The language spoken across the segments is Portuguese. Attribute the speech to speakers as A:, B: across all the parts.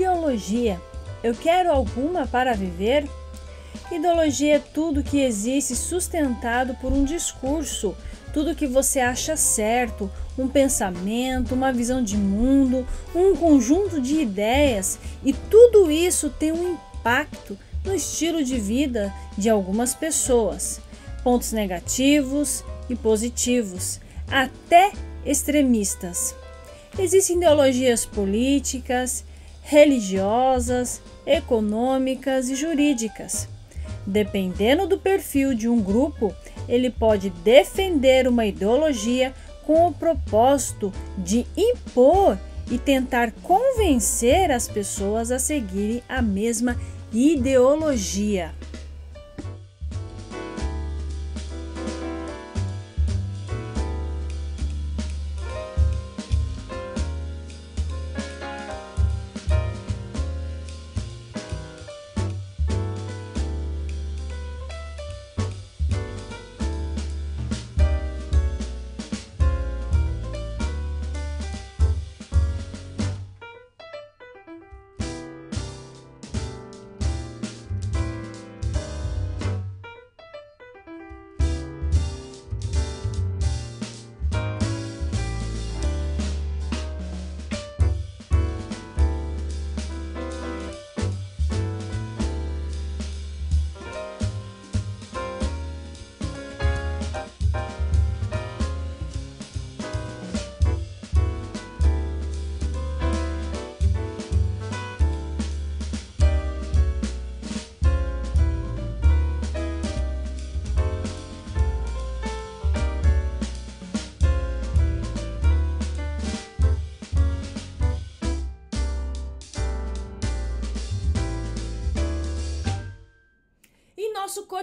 A: ideologia. Eu quero alguma para viver? Ideologia é tudo que existe sustentado por um discurso, tudo que você acha certo, um pensamento, uma visão de mundo, um conjunto de ideias, e tudo isso tem um impacto no estilo de vida de algumas pessoas. Pontos negativos e positivos, até extremistas. Existem ideologias políticas, religiosas, econômicas e jurídicas. Dependendo do perfil de um grupo, ele pode defender uma ideologia com o propósito de impor e tentar convencer as pessoas a seguirem a mesma ideologia.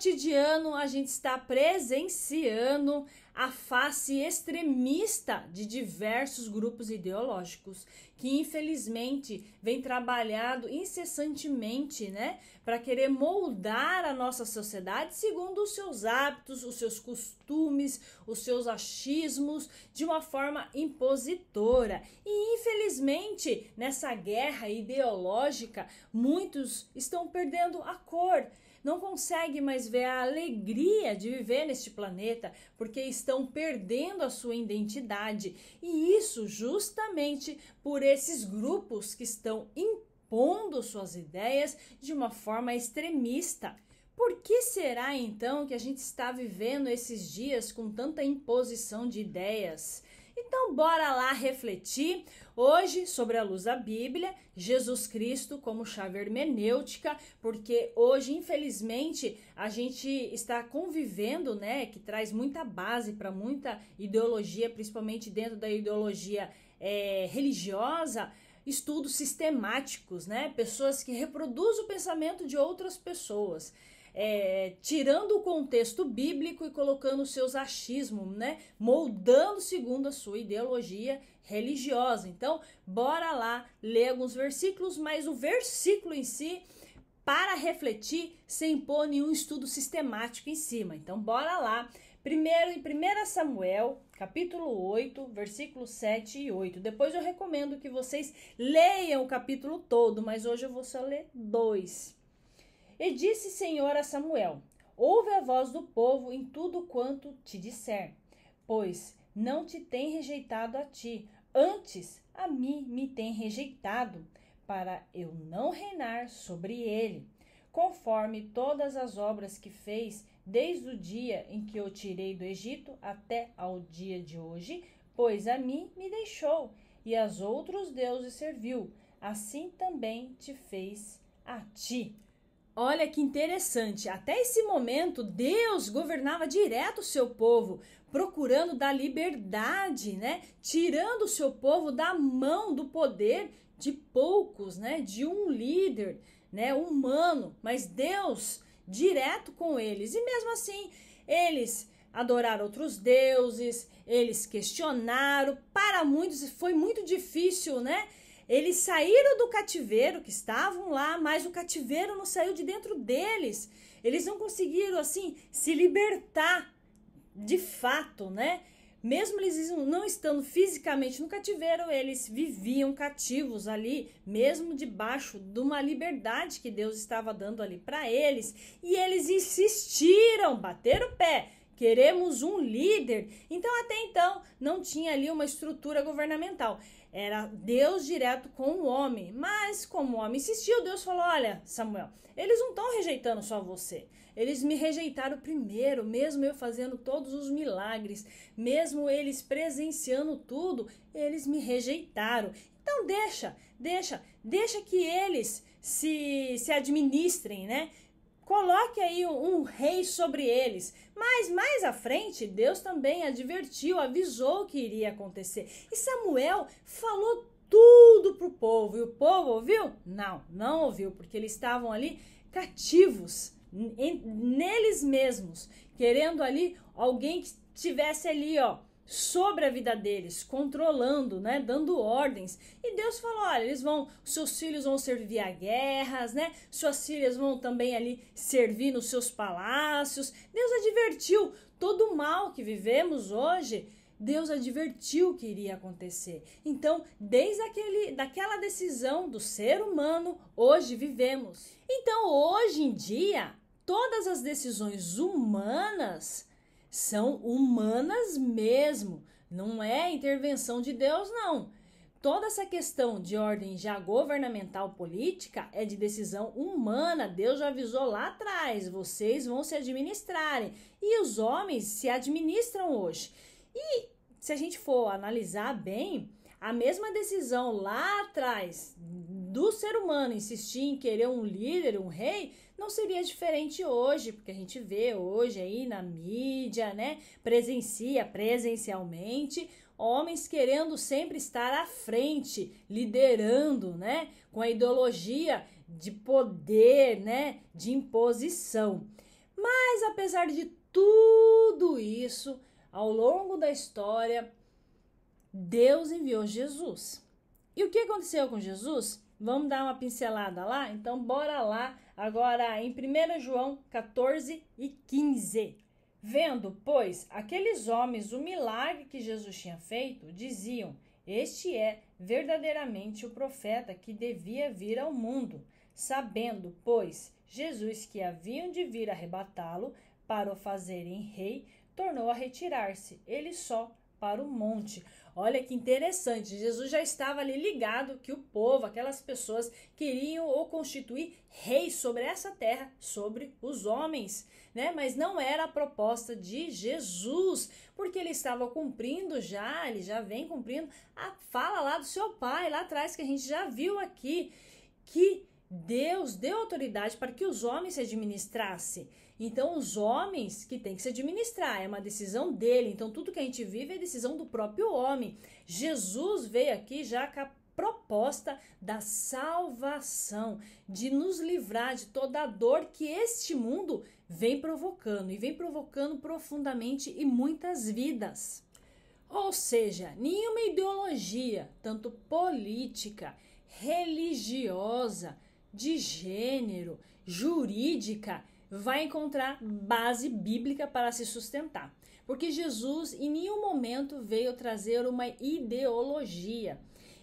A: cotidiano a gente está presenciando a face extremista de diversos grupos ideológicos, que infelizmente vem trabalhado incessantemente, né, para querer moldar a nossa sociedade segundo os seus hábitos, os seus costumes, os seus achismos de uma forma impositora. E infelizmente, nessa guerra ideológica, muitos estão perdendo a cor não consegue mais ver a alegria de viver neste planeta porque estão perdendo a sua identidade. E isso justamente por esses grupos que estão impondo suas ideias de uma forma extremista. Por que será então que a gente está vivendo esses dias com tanta imposição de ideias? Então, bora lá refletir hoje sobre a luz da Bíblia, Jesus Cristo como chave hermenêutica, porque hoje, infelizmente, a gente está convivendo, né, que traz muita base para muita ideologia, principalmente dentro da ideologia é, religiosa estudos sistemáticos, né? Pessoas que reproduzem o pensamento de outras pessoas é, tirando o contexto bíblico e colocando seus achismos, né? Moldando segundo a sua ideologia religiosa. Então, bora lá ler alguns versículos, mas o versículo em si para refletir sem impor nenhum estudo sistemático em cima. Então, bora lá. Primeiro, em 1 Samuel, capítulo 8, versículos 7 e 8. Depois eu recomendo que vocês leiam o capítulo todo, mas hoje eu vou só ler dois. E disse Senhor a Samuel: Ouve a voz do povo em tudo quanto te disser, pois não te tem rejeitado a ti, antes a mim me tem rejeitado, para eu não reinar sobre ele, conforme todas as obras que fez desde o dia em que eu tirei do Egito até ao dia de hoje, pois a mim me deixou e aos outros deuses serviu, assim também te fez a ti. Olha que interessante, até esse momento Deus governava direto o seu povo, procurando dar liberdade, né? Tirando o seu povo da mão do poder de poucos, né? De um líder, né, humano, mas Deus direto com eles. E mesmo assim, eles adoraram outros deuses, eles questionaram. Para muitos foi muito difícil, né? Eles saíram do cativeiro que estavam lá, mas o cativeiro não saiu de dentro deles. Eles não conseguiram assim se libertar de fato, né? Mesmo eles não estando fisicamente no cativeiro, eles viviam cativos ali, mesmo debaixo de uma liberdade que Deus estava dando ali para eles. E eles insistiram, bateram o pé. Queremos um líder. Então, até então, não tinha ali uma estrutura governamental. Era Deus direto com o homem. Mas, como o homem insistiu, Deus falou: Olha, Samuel, eles não estão rejeitando só você. Eles me rejeitaram primeiro, mesmo eu fazendo todos os milagres, mesmo eles presenciando tudo, eles me rejeitaram. Então deixa, deixa, deixa que eles se, se administrem, né? Coloque aí um, um rei sobre eles. Mas mais à frente, Deus também advertiu, avisou que iria acontecer. E Samuel falou tudo para o povo. E o povo ouviu? Não, não ouviu, porque eles estavam ali cativos neles mesmos, querendo ali alguém que tivesse ali, ó, sobre a vida deles, controlando, né, dando ordens. E Deus falou: olha, eles vão, seus filhos vão servir a guerras, né? Suas filhas vão também ali servir nos seus palácios. Deus advertiu todo o mal que vivemos hoje. Deus advertiu que iria acontecer. Então, desde aquele, daquela decisão do ser humano, hoje vivemos. Então, hoje em dia, todas as decisões humanas são humanas mesmo, não é intervenção de Deus, não. Toda essa questão de ordem já governamental política é de decisão humana. Deus já avisou lá atrás, vocês vão se administrarem. E os homens se administram hoje. E se a gente for analisar bem, a mesma decisão lá atrás do ser humano insistir em querer um líder, um rei, não seria diferente hoje, porque a gente vê hoje aí na mídia, né? Presencia presencialmente homens querendo sempre estar à frente, liderando, né? Com a ideologia de poder, né? De imposição. Mas apesar de tudo isso, ao longo da história, Deus enviou Jesus. E o que aconteceu com Jesus? Vamos dar uma pincelada lá? Então, bora lá Agora, em 1 João 14 e 15. Vendo, pois, aqueles homens o milagre que Jesus tinha feito, diziam: Este é verdadeiramente o profeta que devia vir ao mundo. Sabendo, pois, Jesus que haviam de vir arrebatá-lo para o fazerem rei, tornou a retirar-se, ele só, para o monte Olha que interessante, Jesus já estava ali ligado que o povo, aquelas pessoas, queriam ou constituir rei sobre essa terra, sobre os homens, né? Mas não era a proposta de Jesus, porque ele estava cumprindo já, ele já vem cumprindo a fala lá do seu pai, lá atrás, que a gente já viu aqui, que Deus deu autoridade para que os homens se administrassem. Então, os homens que têm que se administrar, é uma decisão dele. Então, tudo que a gente vive é decisão do próprio homem. Jesus veio aqui já com a proposta da salvação, de nos livrar de toda a dor que este mundo vem provocando e vem provocando profundamente em muitas vidas. Ou seja, nenhuma ideologia, tanto política, religiosa, de gênero, jurídica, vai encontrar base bíblica para se sustentar. Porque Jesus em nenhum momento veio trazer uma ideologia.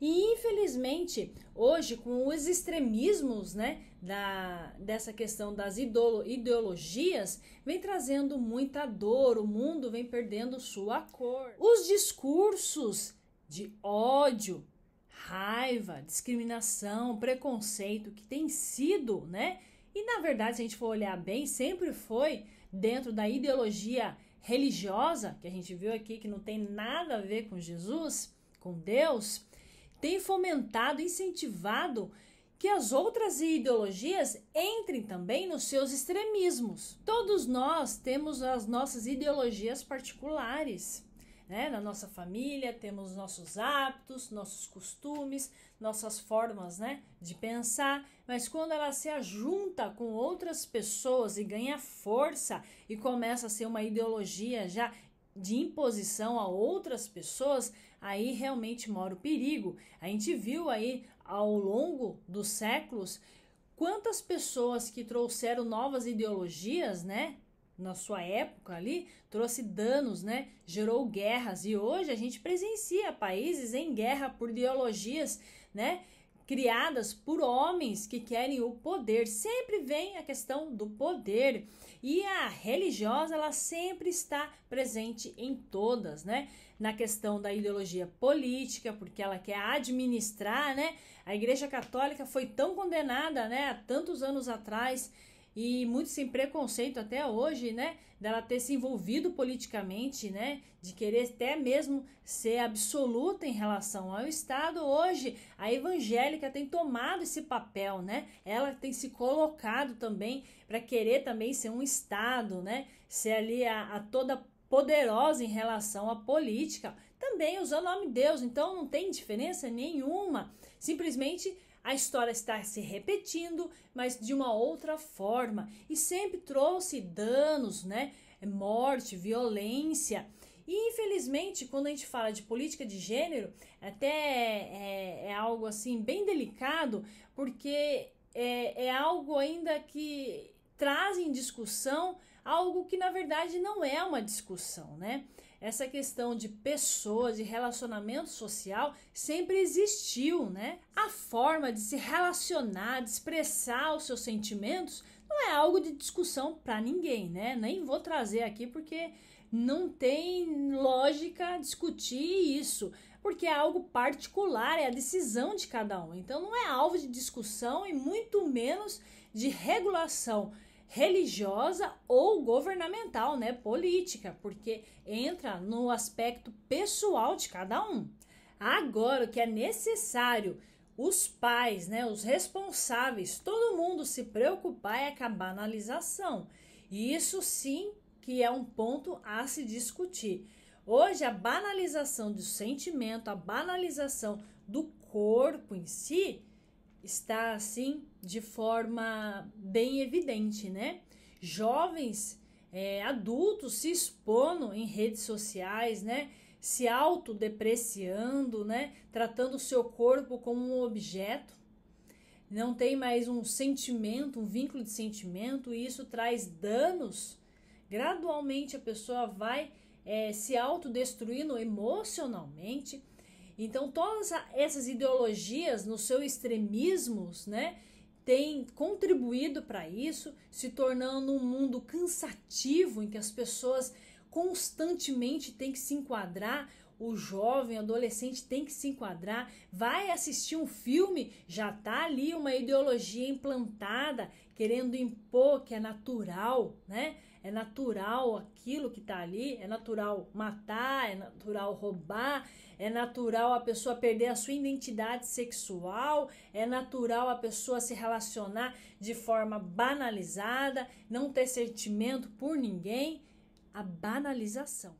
A: E infelizmente, hoje, com os extremismos né, da, dessa questão das ideologias, vem trazendo muita dor, o mundo vem perdendo sua cor. Os discursos de ódio, raiva, discriminação, preconceito que tem sido, né? E na verdade, se a gente for olhar bem, sempre foi dentro da ideologia religiosa, que a gente viu aqui que não tem nada a ver com Jesus, com Deus, tem fomentado, incentivado que as outras ideologias entrem também nos seus extremismos. Todos nós temos as nossas ideologias particulares. Né? Na nossa família temos nossos hábitos, nossos costumes, nossas formas né, de pensar, mas quando ela se ajunta com outras pessoas e ganha força e começa a ser uma ideologia já de imposição a outras pessoas, aí realmente mora o perigo. A gente viu aí ao longo dos séculos quantas pessoas que trouxeram novas ideologias, né, na sua época ali, trouxe danos, né? Gerou guerras e hoje a gente presencia países em guerra por ideologias, né? criadas por homens que querem o poder. Sempre vem a questão do poder. E a religiosa, ela sempre está presente em todas, né? Na questão da ideologia política, porque ela quer administrar, né? A Igreja Católica foi tão condenada, né, há tantos anos atrás, e muito sem preconceito até hoje, né? Dela ter se envolvido politicamente, né? De querer até mesmo ser absoluta em relação ao Estado. Hoje, a evangélica tem tomado esse papel, né? Ela tem se colocado também para querer também ser um Estado, né? Ser ali a, a toda poderosa em relação à política, também usando o nome de Deus. Então não tem diferença nenhuma. Simplesmente a história está se repetindo, mas de uma outra forma, e sempre trouxe danos, né? Morte, violência. E infelizmente, quando a gente fala de política de gênero, até é, é, é algo assim bem delicado, porque é, é algo ainda que traz em discussão algo que na verdade não é uma discussão, né? essa questão de pessoas, e relacionamento social, sempre existiu, né? A forma de se relacionar, de expressar os seus sentimentos, não é algo de discussão para ninguém, né? Nem vou trazer aqui porque não tem lógica discutir isso, porque é algo particular, é a decisão de cada um. Então não é alvo de discussão e muito menos de regulação religiosa ou governamental, né, política, porque entra no aspecto pessoal de cada um. Agora, o que é necessário os pais, né, os responsáveis, todo mundo se preocupar é com a banalização. E isso sim que é um ponto a se discutir. Hoje, a banalização do sentimento, a banalização do corpo em si, está assim de forma bem evidente, né? Jovens é, adultos se expondo em redes sociais, né? Se autodepreciando, né? Tratando o seu corpo como um objeto. Não tem mais um sentimento, um vínculo de sentimento, e isso traz danos. Gradualmente a pessoa vai é, se autodestruindo emocionalmente. Então, todas essas ideologias, no seu extremismos, né? tem contribuído para isso, se tornando um mundo cansativo em que as pessoas constantemente têm que se enquadrar. O jovem, adolescente tem que se enquadrar, vai assistir um filme, já tá ali uma ideologia implantada, querendo impor que é natural, né? é natural aquilo que está ali, é natural matar, é natural roubar, é natural a pessoa perder a sua identidade sexual, é natural a pessoa se relacionar de forma banalizada, não ter sentimento por ninguém. A banalização.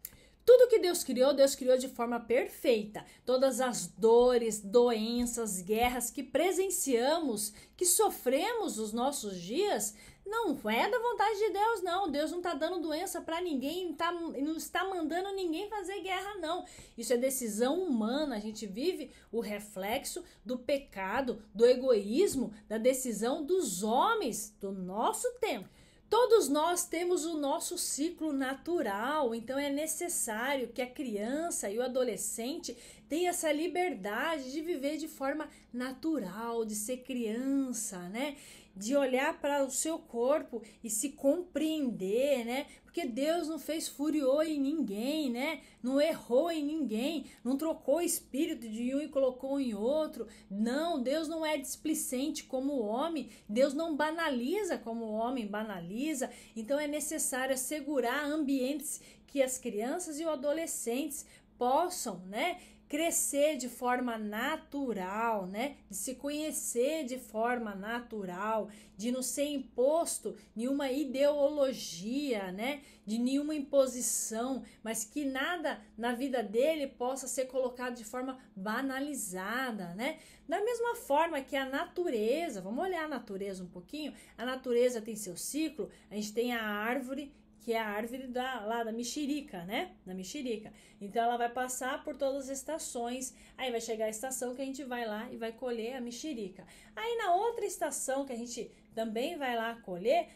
A: Tudo que Deus criou, Deus criou de forma perfeita. Todas as dores, doenças, guerras que presenciamos, que sofremos nos nossos dias, não é da vontade de Deus, não. Deus não está dando doença para ninguém, tá, não está mandando ninguém fazer guerra, não. Isso é decisão humana. A gente vive o reflexo do pecado, do egoísmo, da decisão dos homens do nosso tempo. Todos nós temos o nosso ciclo natural, então é necessário que a criança e o adolescente tem essa liberdade de viver de forma natural, de ser criança, né? De olhar para o seu corpo e se compreender, né? Porque Deus não fez furiou em ninguém, né? Não errou em ninguém, não trocou o espírito de um e colocou em outro. Não, Deus não é displicente como o homem, Deus não banaliza como o homem banaliza. Então é necessário assegurar ambientes que as crianças e os adolescentes possam, né, crescer de forma natural, né? De se conhecer de forma natural, de não ser imposto nenhuma ideologia, né? De nenhuma imposição, mas que nada na vida dele possa ser colocado de forma banalizada, né? Da mesma forma que a natureza, vamos olhar a natureza um pouquinho. A natureza tem seu ciclo, a gente tem a árvore que é a árvore da, lá da mexerica, né? Da mexerica. Então ela vai passar por todas as estações, aí vai chegar a estação que a gente vai lá e vai colher a mexerica. Aí na outra estação que a gente também vai lá colher,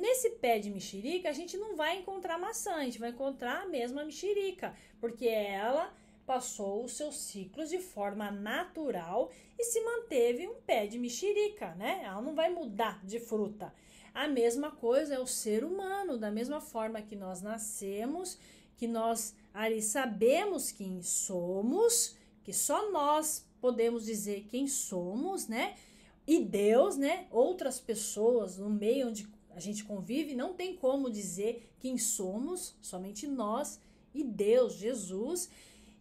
A: nesse pé de mexerica a gente não vai encontrar maçã, a gente vai encontrar a mesma mexerica, porque ela passou os seus ciclos de forma natural e se manteve um pé de mexerica, né? Ela não vai mudar de fruta. A mesma coisa é o ser humano, da mesma forma que nós nascemos, que nós ali sabemos quem somos, que só nós podemos dizer quem somos, né? E Deus, né? Outras pessoas no meio onde a gente convive não tem como dizer quem somos, somente nós e Deus, Jesus.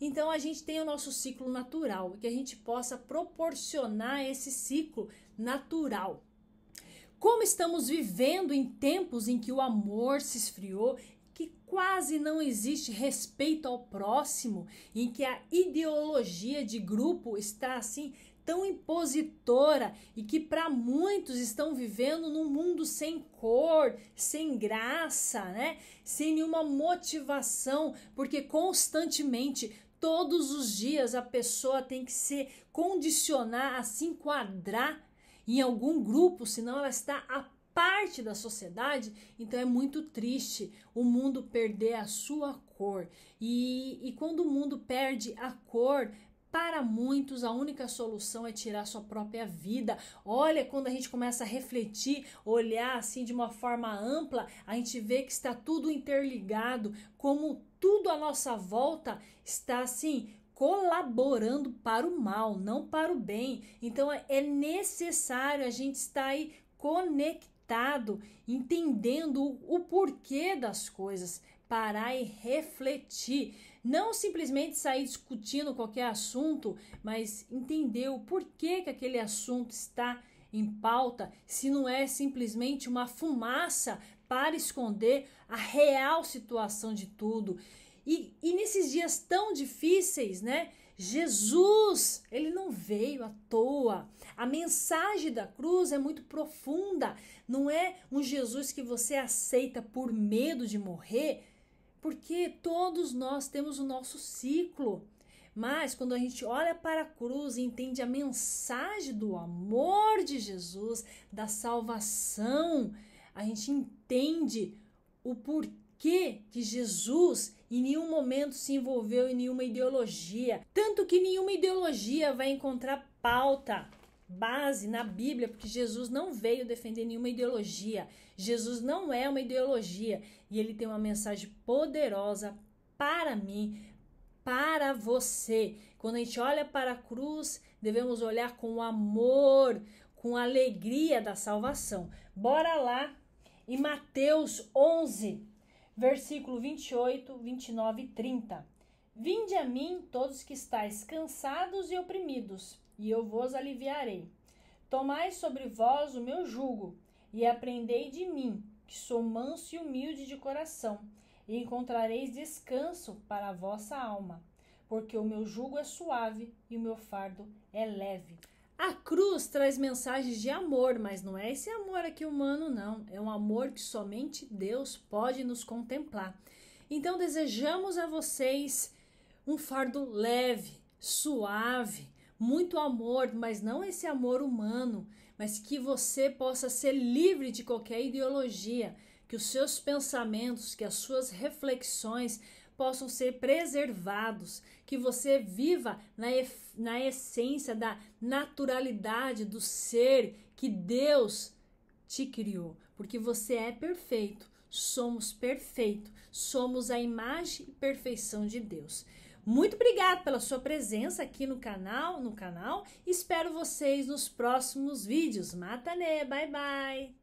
A: Então a gente tem o nosso ciclo natural, que a gente possa proporcionar esse ciclo natural como estamos vivendo em tempos em que o amor se esfriou, que quase não existe respeito ao próximo, em que a ideologia de grupo está assim tão impositora e que para muitos estão vivendo num mundo sem cor, sem graça, né? Sem nenhuma motivação, porque constantemente Todos os dias a pessoa tem que se condicionar a se enquadrar em algum grupo, senão ela está a parte da sociedade, então é muito triste o mundo perder a sua cor. E, e quando o mundo perde a cor, para muitos, a única solução é tirar sua própria vida. Olha, quando a gente começa a refletir, olhar assim de uma forma ampla, a gente vê que está tudo interligado, como tudo à nossa volta está assim colaborando para o mal, não para o bem. Então é, é necessário a gente estar aí conectado, entendendo o porquê das coisas, parar e refletir, não simplesmente sair discutindo qualquer assunto, mas entender o porquê que aquele assunto está em pauta, se não é simplesmente uma fumaça para esconder a real situação de tudo. E, e nesses dias tão difíceis, né? Jesus, ele não veio à toa. A mensagem da cruz é muito profunda. Não é um Jesus que você aceita por medo de morrer, porque todos nós temos o nosso ciclo. Mas quando a gente olha para a cruz e entende a mensagem do amor de Jesus, da salvação, a gente entende o porquê que Jesus em nenhum momento se envolveu em nenhuma ideologia. Tanto que nenhuma ideologia vai encontrar pauta, base na Bíblia, porque Jesus não veio defender nenhuma ideologia. Jesus não é uma ideologia e ele tem uma mensagem poderosa para mim, para você. Quando a gente olha para a cruz, devemos olhar com amor, com alegria da salvação. Bora lá em Mateus 11, versículo 28, 29 e 30. Vinde a mim todos que estáis cansados e oprimidos, e eu vos aliviarei. Tomai sobre vós o meu jugo, e aprendei de mim, que sou manso e humilde de coração, e encontrareis descanso para a vossa alma, porque o meu jugo é suave e o meu fardo é leve. A cruz traz mensagens de amor, mas não é esse amor aqui humano, não. É um amor que somente Deus pode nos contemplar. Então, desejamos a vocês um fardo leve, suave, muito amor, mas não esse amor humano, mas que você possa ser livre de qualquer ideologia, que os seus pensamentos, que as suas reflexões possam ser preservados, que você viva na, na essência da naturalidade do ser que Deus te criou, porque você é perfeito, somos perfeito, somos a imagem e perfeição de Deus. Muito obrigado pela sua presença aqui no canal, no canal. Espero vocês nos próximos vídeos. Mata né, bye bye.